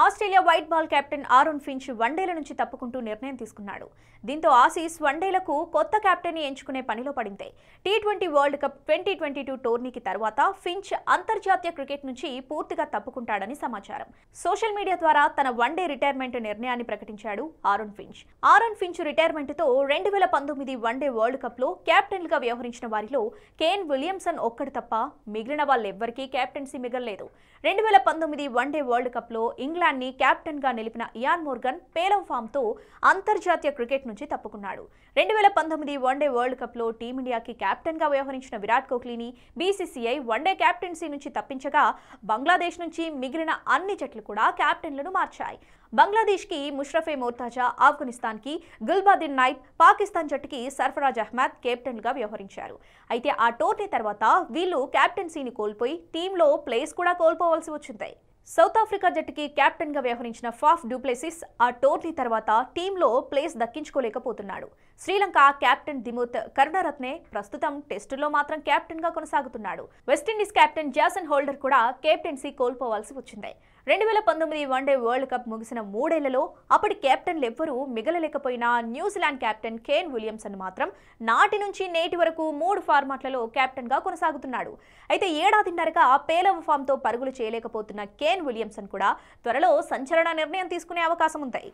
Australia white ball captain Aaron Finch వన్డేల నుంచి తప్పుకుంటూ నిర్ణయం తీసుకున్నాడు దీంతో ఆసీస్ వన్డేలకు కొత్త కెప్టెన్ ఎంచుకునే పనిలో పడింది T twenty world cup twenty twenty two టోర్నీకి తర్వాత ఫించ్ అంతర్జాతీయ క్రికెట్ నుంచి పూర్తిగా తప్పుకుంటాడని సమాచారం సోషల్ మీడియా ద్వారా తన వన్డే రిటైర్మెంట్ నిర్ణయాన్ని ప్రకటించాడు ఆరోన్ ఫించ్ ఆరోన్ ఫించ్ రిటైర్మెంట్తో రెండు వేల పంతొమ్మిది వన్డే వరల్డ్ కప్లో గా వ్యవహరించిన వారిలో కేన్ విలియమ్సన్ ఒక్కడు తప్ప మిగిలిన వాళ్ళెవ్వరికీ కెప్టెన్సీ మిగలలేదు రెండు వేల పంతొమ్మిది వన్డే వరల్డ్ కప్లో ఇంగ్లాండ్ ని గా నిలిపిన ఇయాన్ మోర్గన్ పేలవ ఫామ్తో అంతర్జాతీయ క్రికెట్ నుంచి తప్పుకున్నాడు రెండు వేల పంతొమ్మిది వన్డే వరల్డ్ కప్లో టీమిండియాకి గా వ్యవహరించిన విరాట్ కోహ్లీని బీసీసీఐ వన్డే కెప్టెన్సీ నుంచి తప్పించగా బంగ్లాదేశ్ నుంచి మిగిలిన అన్ని జట్లు కూడా కెప్టెన్లను మార్చాయి బంగ్లాదేశ్కి ముష్రఫే మోర్తాజా ఆఫ్ఘనిస్తాన్కి గుల్బాదిన్ నాయిబ్ పాకిస్తాన్ జట్టుకి సర్ఫరాజ్ అహ్మద్ గా వ్యవహరించారు అయితే ఆ టోర్నీ తర్వాత వీళ్ళు కెప్టెన్సీని కోల్పోయి టీంలో ప్లేస్ కూడా కోల్పోవలసి వచ్చింది సౌత్ ఆఫ్రికా జట్టుకి కెప్టెన్గా వ్యవహరించిన ఫాఫ్ డూప్లెసిస్ ఆ టోర్నీ తర్వాత టీంలో ప్లేస్ దక్కించుకోలేకపోతున్నాడు శ్రీలంక కెప్టెన్ దిమోత్ కరుణరత్నే ప్రస్తుతం టెస్టులో మాత్రం కెప్టెన్గా కొనసాగుతున్నాడు వెస్టిండీస్ కెప్టెన్ జాసన్ హోల్డర్ కూడా కెప్టెన్సీ కోల్పోవాల్సి వచ్చింది రెండు వేల పంతొమ్మిది వన్డే వరల్డ్ కప్ ముగిసిన మూడేళ్లలో అప్పటి కెప్టెన్లు ఎవ్వరూ మిగలలేకపోయినా న్యూజిలాండ్ కెప్టెన్ కేన్ విలియమ్సన్ మాత్రం నాటి నుంచి నేటి వరకు మూడు ఫార్మాట్లలో కెప్టెన్గా కొనసాగుతున్నాడు అయితే ఏడాదిన్నరగా పేలవ ఫామ్తో పరుగులు చేయలేకపోతున్న కే షేన్ విలియమ్సన్ కూడా త్వరలో సంచలన నిర్ణయం తీసుకునే అవకాశం ఉంటాయి